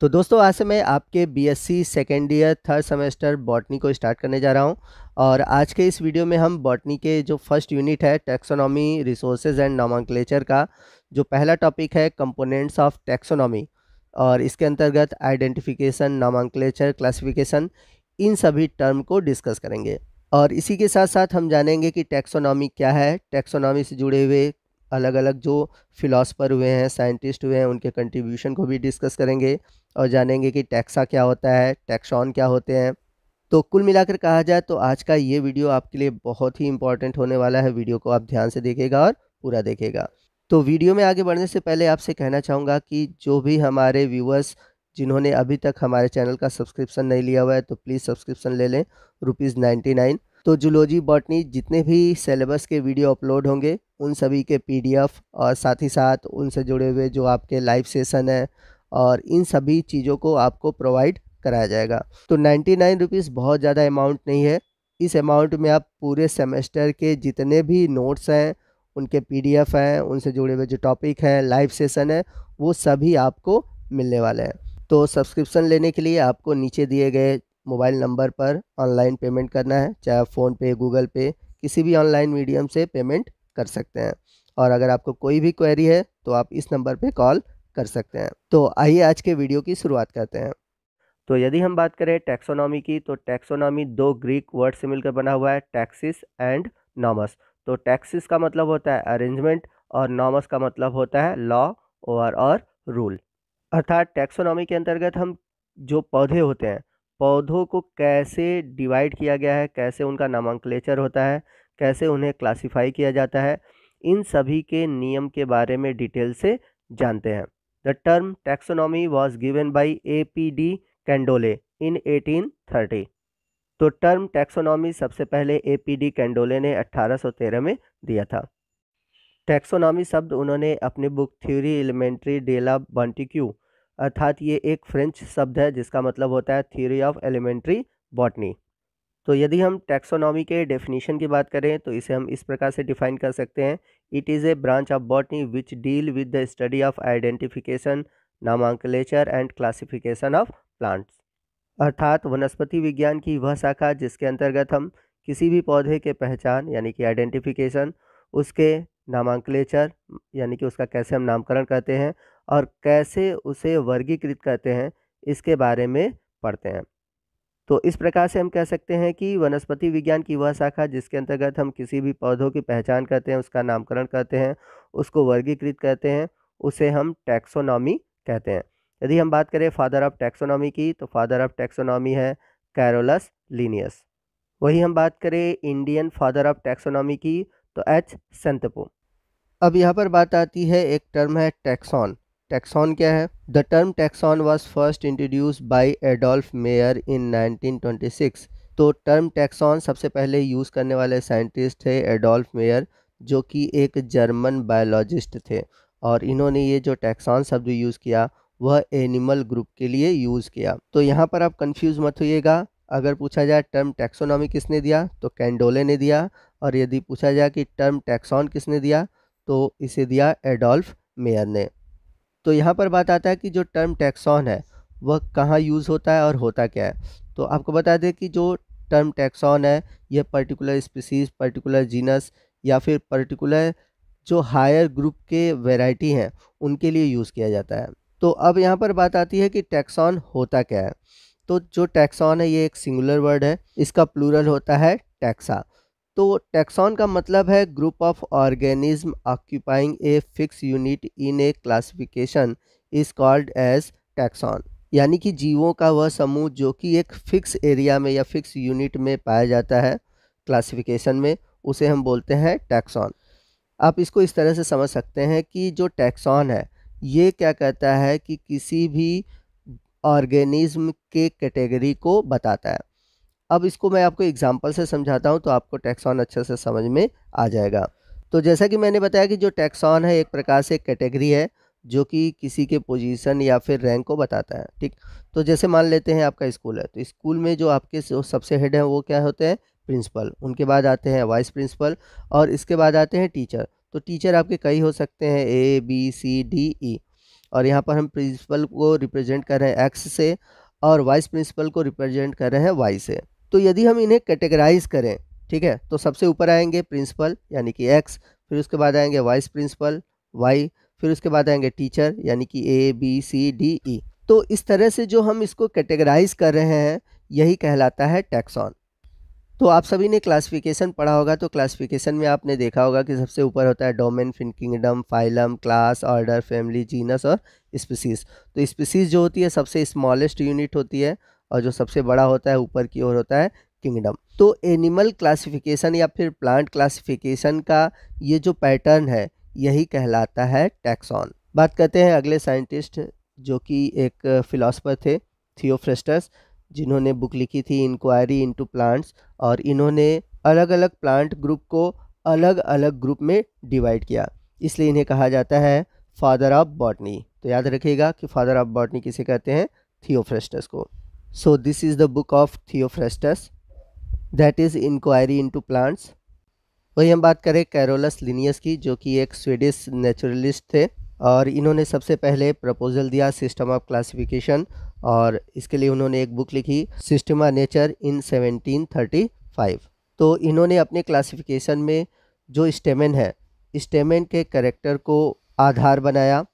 तो दोस्तों आज से मैं आपके BSc second year third semester botany को स्टार्ट करने जा रहा हूं और आज के इस वीडियो में हम बॉटनी के जो फर्स्ट यूनिट है टैक्सोनॉमी रिसोर्सेज एंड नॉमक्लेचर का जो पहला टॉपिक है कंपोनेंट्स ऑफ टैक्सोनॉमी और इसके अंतर्गत आइडेंटिफिकेशन नॉमक्लेचर क्लासिफिकेशन इन सभी टर्म को डिस्कस करेंगे और इसी के साथ साथ हम जानेंगे कि टैक्सोनॉमी क्या है टैक्सोनॉमी से जुड़े हुए अलग अलग जो फिलासफ़र हुए हैं साइंटिस्ट हुए हैं उनके कंट्रीब्यूशन को भी डिस्कस करेंगे और जानेंगे कि टैक्सा क्या होता है टैक्सॉन क्या होते हैं तो कुल मिलाकर कहा जाए तो आज का ये वीडियो आपके लिए बहुत ही इंपॉर्टेंट होने वाला है वीडियो को आप ध्यान से देखेगा और पूरा देखेगा तो वीडियो में आगे बढ़ने से पहले आपसे कहना चाहूँगा कि जो भी हमारे व्यूवर्स जिन्होंने अभी तक हमारे चैनल का सब्सक्रिप्शन नहीं लिया हुआ है तो प्लीज़ सब्सक्रिप्शन ले लें रुपीज़ नाइन्टी नाइन तो जुलोजी बॉटनी जितने भी सिलेबस के वीडियो अपलोड होंगे उन सभी के पीडीएफ और साथ ही साथ उनसे जुड़े हुए जो आपके लाइव सेशन है और इन सभी चीज़ों को आपको प्रोवाइड कराया जाएगा तो नाइन्टी नाइन रुपीज़ बहुत ज़्यादा अमाउंट नहीं है इस अमाउंट में आप पूरे सेमेस्टर के जितने भी नोट्स हैं उनके पीडीएफ हैं उनसे जुड़े हुए जो टॉपिक हैं लाइव सेशन है वो सभी आपको मिलने वाले हैं तो सब्सक्रिप्शन लेने के लिए आपको नीचे दिए गए मोबाइल नंबर पर ऑनलाइन पेमेंट करना है चाहे आप फ़ोनपे गूगल पे किसी भी ऑनलाइन मीडियम से पेमेंट कर सकते हैं और अगर आपको कोई भी क्वेरी है तो आप इस नंबर पर कॉल कर सकते हैं तो आइए आज के वीडियो की शुरुआत करते हैं तो यदि हम बात करें टैक्सोनॉमी की तो टैक्सोनॉमी दो ग्रीक वर्ड से मिलकर बना हुआ है टैक्सिस एंड नॉमस तो टैक्सिस का मतलब होता है अरेंजमेंट और नॉमस का मतलब होता है लॉ ओवर और रूल अर्थात टैक्सोनॉमी के अंतर्गत हम जो पौधे होते हैं पौधों को कैसे डिवाइड किया गया है कैसे उनका नामांकलेचर होता है कैसे उन्हें क्लासीफाई किया जाता है इन सभी के नियम के बारे में डिटेल से जानते हैं The term taxonomy was given by कैंडोले Candole in 1830. तो टर्म टैक्सोनॉमी सबसे पहले ए पी डी कैंडोले ने 1813 में दिया था टैक्सोनॉमी शब्द उन्होंने अपनी बुक थ्योरी एलिमेंट्री डेला बॉन्टिक्यू अर्थात ये एक फ्रेंच शब्द है जिसका मतलब होता है थ्योरी ऑफ एलिमेंट्री बॉटनी तो यदि हम टैक्सोनॉमी के डेफिनेशन की बात करें तो इसे हम इस प्रकार से डिफाइन कर सकते हैं it is a branch of botany which deal with the study of identification nomenclature and classification of plants अर्थात वनस्पति विज्ञान की वह शाखा जिसके अंतर्गत हम किसी भी पौधे के पहचान यानी कि आइडेंटिफिकेशन उसके नामांकलेचर यानी कि उसका कैसे हम नामकरण करते हैं और कैसे उसे वर्गीकृत करते हैं इसके बारे में पढ़ते हैं तो इस प्रकार से हम कह सकते हैं कि वनस्पति विज्ञान की वह शाखा जिसके अंतर्गत हम किसी भी पौधों की पहचान करते हैं उसका नामकरण करते हैं उसको वर्गीकृत करते हैं उसे हम टैक्सोनॉमी कहते हैं यदि हम बात करें फादर ऑफ टैक्सोनॉमी की तो फादर ऑफ टैक्सोनॉमी है कैरोलस लीनियस वही हम बात करें इंडियन फादर ऑफ टैक्सोनॉमी की तो एच संतपो अब यहाँ पर बात आती है एक टर्म है टैक्सॉन टैक्सॉन क्या है the term taxon was first introduce by Adolf Meyer in 1926 तो टर्म टैक्सॉन सबसे पहले यूज़ करने वाले साइंटिस्ट थे एडोल्फ मेयर जो कि एक जर्मन बायोलॉजिस्ट थे और इन्होंने ये जो टैक्सॉन शब्द यूज़ किया वह एनिमल ग्रुप के लिए यूज़ किया तो यहाँ पर आप कन्फ्यूज मत होइएगा अगर पूछा जाए टर्म टैक्सोनॉमी किसने दिया तो कैंडोले ने दिया और यदि पूछा जाए कि टर्म टैक्सॉन किसने दिया तो इसे दिया एडोल्फ मेयर ने तो यहाँ पर बात आता है कि जो टर्म टैक्सॉन है वह कहाँ यूज़ होता है और होता क्या है तो आपको बता दें कि जो टर्म टैक्सॉन है यह पर्टिकुलर स्पीसीज पर्टिकुलर जीनस या फिर पर्टिकुलर जो हायर ग्रुप के वैरायटी हैं उनके लिए यूज़ किया जाता है तो अब यहाँ पर बात आती है कि टैक्सॉन होता क्या है तो जो टैक्सॉन है ये एक सिंगुलर वर्ड है इसका प्लूरल होता है टैक्सा तो टैक्सॉन का मतलब है group of organism occupying a fix unit in a classification is called as taxon यानी कि जीवों का वह समूह जो कि एक फिक्स एरिया में या फिक्स यूनिट में पाया जाता है क्लासिफिकेशन में उसे हम बोलते हैं टैक्सॉन आप इसको इस तरह से समझ सकते हैं कि जो टैक्सॉन है ये क्या कहता है कि किसी भी ऑर्गेनिज्म के कैटेगरी को बताता है अब इसको मैं आपको एग्जाम्पल से समझाता हूँ तो आपको टैक्सॉन अच्छे से समझ में आ जाएगा तो जैसा कि मैंने बताया कि जो टैक्सॉन है एक प्रकार से कैटेगरी है जो कि किसी के पोजीशन या फिर रैंक को बताता है ठीक तो जैसे मान लेते हैं आपका स्कूल है तो स्कूल में जो आपके सबसे हेड हैं वो क्या होते हैं प्रिंसिपल उनके बाद आते हैं वाइस प्रिंसिपल और इसके बाद आते हैं टीचर तो टीचर आपके कई हो सकते हैं A B C D E और यहाँ पर हम प्रिंसिपल को रिप्रेजेंट कर रहे हैं एक्स से और वाइस प्रिंसिपल को रिप्रेजेंट कर रहे हैं वाई से तो यदि हम इन्हें कैटेगराइज करें ठीक है तो सबसे ऊपर आएंगे प्रिंसिपल यानी कि एक्स फिर उसके बाद आएंगे वाइस प्रिंसिपल वाई फिर उसके बाद आएंगे टीचर यानी कि A B C D E तो इस तरह से जो हम इसको कैटेगराइज कर रहे हैं यही कहलाता है टैक्सॉन तो आप सभी ने क्लासिफिकेशन पढ़ा होगा तो क्लासिफिकेशन में आपने देखा होगा कि सबसे ऊपर होता है डोमेन फिन kingdom phylum class order family genus और स्पीसीज तो स्पीसीज जो होती है सबसे स्मॉलेस्ट यूनिट होती है और जो सबसे बड़ा होता है ऊपर की ओर होता है किंगडम तो एनिमल क्लासिफिकेशन या फिर प्लांट क्लासिफिकेशन का ये जो पैटर्न है यही कहलाता है टैक्सॉन बात करते हैं अगले साइंटिस्ट जो कि एक फिलासफर थे थियोफ्रेस्टस जिन्होंने बुक लिखी थी इंक्वायरी इनटू प्लांट्स और इन्होंने अलग अलग प्लांट ग्रुप को अलग अलग ग्रुप में डिवाइड किया इसलिए इन्हें कहा जाता है फादर ऑफ बॉटनी तो याद रखिएगा कि फादर ऑफ बॉटनी किसे कहते हैं थियोफ्रेस्टस को So this is the book of Theophrastus that is Inquiry into Plants. वही हम बात करें कैरोलस लिनियस की जो कि एक स्वीडिश नेचुरलिस्ट थे और इन्होंने सबसे पहले प्रपोजल दिया सिस्टम ऑफ क्लासिफिकेशन और इसके लिए उन्होंने एक बुक लिखी सिस्टमा नेचर इन 1735 तो इन्होंने अपने क्लासिफिकेशन में जो स्टेमेन है स्टेमेन के करेक्टर को आधार बनाया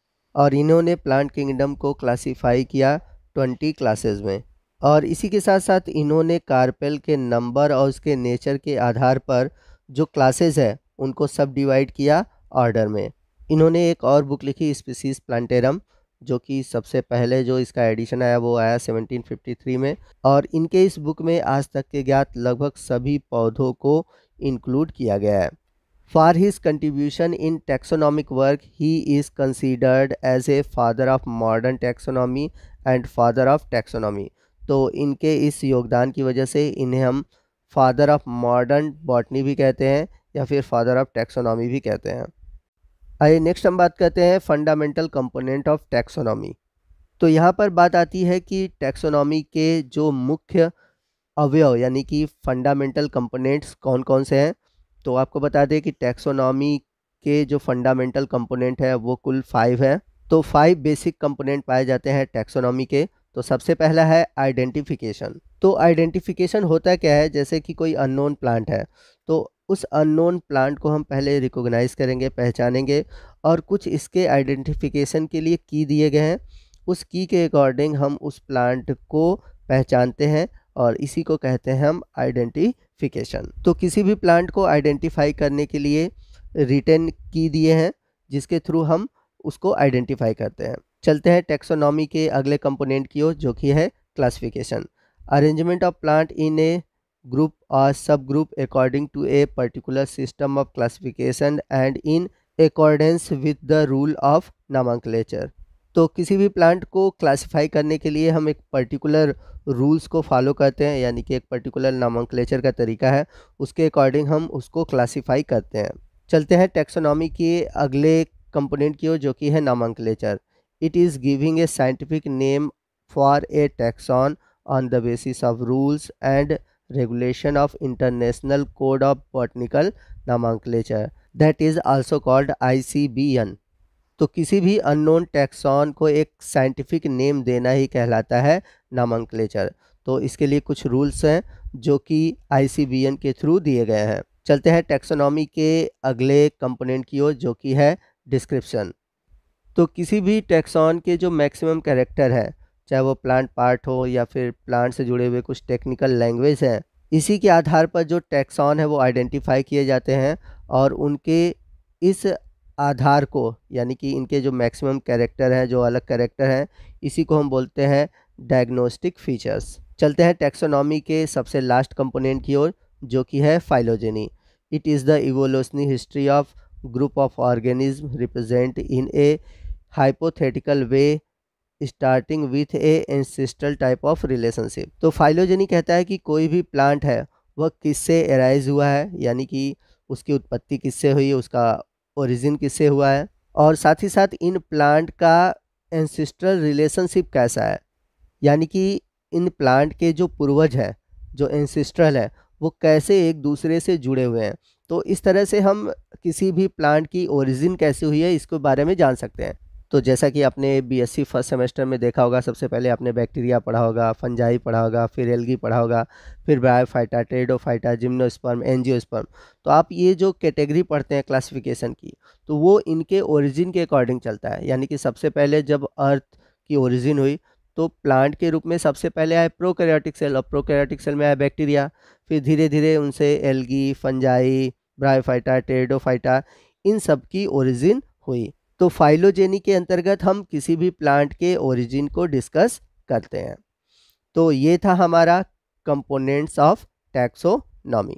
और इन्होंने प्लांट किंगडम को क्लासीफाई किया ट्वेंटी क्लासेस में और इसी के साथ साथ इन्होंने कारपेल के नंबर और उसके नेचर के आधार पर जो क्लासेस है उनको सब डिवाइड किया ऑर्डर में इन्होंने एक और बुक लिखी स्पीसीज प्लांटेरम जो कि सबसे पहले जो इसका एडिशन आया वो आया 1753 में और इनके इस बुक में आज तक के ज्ञात लगभग सभी पौधों को इंक्लूड किया गया है for his contribution in taxonomic work he is considered as a father of modern taxonomy and father of taxonomy तो इनके इस योगदान की वजह से इन्हें हम फादर ऑफ मॉडर्न बॉटनी भी कहते हैं या फिर फादर ऑफ टैक्सोनॉमी भी कहते हैं आइए नेक्स्ट हम बात करते हैं फंडामेंटल कंपोनेंट ऑफ टैक्सोनॉमी तो यहाँ पर बात आती है कि टैक्सोनॉमी के जो मुख्य अवयव यानी कि फंडामेंटल कंपोनेंट्स कौन कौन से हैं तो आपको बता दें कि टैक्सोनॉमी के जो फंडामेंटल कंपोनेंट है वो कुल फाइव है तो फाइव बेसिक कंपोनेंट पाए जाते हैं टैक्सोनॉमी के तो सबसे पहला है आइडेंटिफिकेशन तो आइडेंटिफिकेशन होता क्या है जैसे कि कोई अननोन प्लांट है तो उस अननोन प्लांट को हम पहले रिकोगनाइज़ करेंगे पहचानेंगे और कुछ इसके आइडेंटिफिकेशन के लिए की दिए गए हैं उस की के अकॉर्डिंग हम उस प्लांट को पहचानते हैं और इसी को कहते हैं हम आइडेंटिफिकेशन तो किसी भी प्लांट को आइडेंटिफाई करने के लिए रिटर्न की दिए हैं जिसके थ्रू हम उसको आइडेंटिफाई करते हैं चलते हैं टेक्सोनॉमी के अगले कंपोनेंट की ओर जो कि है classification arrangement of plant in a group और sub group according to a particular system of classification and in accordance with the rule of nomenclature तो किसी भी प्लांट को क्लासिफाई करने के लिए हम एक पर्टिकुलर रूल्स को फॉलो करते हैं यानी कि एक पर्टिकुलर नामांकलेचर का तरीका है उसके अकॉर्डिंग हम उसको क्लासिफाई करते हैं चलते हैं टेक्सोनॉमी के अगले कंपोनेंट की ओर जो कि है नामांकलेचर It is giving a scientific name for a taxon on the basis of rules and regulation of International Code of Botanical Nomenclature that is also called ICBN. तो किसी भी अननोन टैक्सॉन को एक साइंटिफिक नेम देना ही कहलाता है नामांकलेचर तो इसके लिए कुछ रूल्स हैं जो कि आईसीबीएन के थ्रू दिए गए हैं चलते हैं टैक्सोनॉमी के अगले कंपोनेंट की ओर जो कि है डिस्क्रिप्शन तो किसी भी टैक्सॉन के जो मैक्सिमम कैरेक्टर हैं चाहे वो प्लांट पार्ट हो या फिर प्लांट से जुड़े हुए कुछ टेक्निकल लैंग्वेज हैं इसी के आधार पर जो टैक्सॉन है वो आइडेंटिफाई किए जाते हैं और उनके इस आधार को यानी कि इनके जो मैक्सिमम कैरेक्टर हैं जो अलग कैरेक्टर हैं इसी को हम बोलते हैं डायग्नोस्टिक फीचर्स चलते हैं टैक्सोनॉमी के सबसे लास्ट कंपोनेंट की ओर जो कि है phylogeny it is the evolutionary history of group of organism represent in a hypothetical way starting with a ancestral type of relationship तो फाइलोजेनी कहता है कि कोई भी प्लांट है वह किससे एराइज हुआ है यानी कि उसकी उत्पत्ति किससे हुई है उसका ओरिजिन किससे हुआ है और साथ ही साथ इन प्लांट का एंसिस्टल रिलेशनशिप कैसा है यानी कि इन प्लांट के जो पूर्वज हैं जो एंसिस्ट्रल हैं वो कैसे एक दूसरे से जुड़े हुए हैं तो इस तरह से हम किसी भी प्लांट की ओरिजिन कैसे हुई है इसके बारे में जान सकते हैं तो जैसा कि आपने बीएससी फर्स्ट सेमेस्टर में देखा होगा सबसे पहले आपने बैक्टीरिया पढ़ा होगा फंजाई पढ़ा होगा फिर एलगी पढ़ा होगा फिर ब्रायोफाइटा ट्रेडोफाइटा जिम्नोस्पर्म एनजियोस्पर्म तो आप ये जो कैटेगरी पढ़ते हैं क्लासिफिकेशन की तो वो इनके ओरिजिन के अकॉर्डिंग चलता है यानी कि सबसे पहले जब अर्थ की ओरिजिन हुई तो प्लांट के रूप में सबसे पहले आए प्रोकैरियोटिक सेल और प्रोकैरियोटिक सेल में आया बैक्टीरिया फिर धीरे धीरे उनसे एलगी फंजाई ब्रायोफाइटा टेरडोफाइटा इन सब की ओरिजिन हुई तो फाइलोजेनी के अंतर्गत हम किसी भी प्लांट के ओरिजिन को डिस्कस करते हैं तो ये था हमारा कंपोनेंट्स ऑफ टैक्सोनॉमी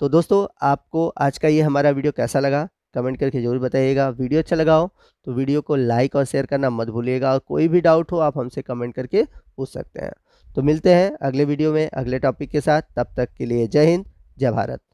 तो दोस्तों आपको आज का ये हमारा वीडियो कैसा लगा कमेंट करके ज़रूर बताइएगा वीडियो अच्छा लगा हो तो वीडियो को लाइक और शेयर करना मत भूलिएगा और कोई भी डाउट हो आप हमसे कमेंट करके पूछ सकते हैं तो मिलते हैं अगले वीडियो में अगले टॉपिक के साथ तब तक के लिए जय हिंद जय भारत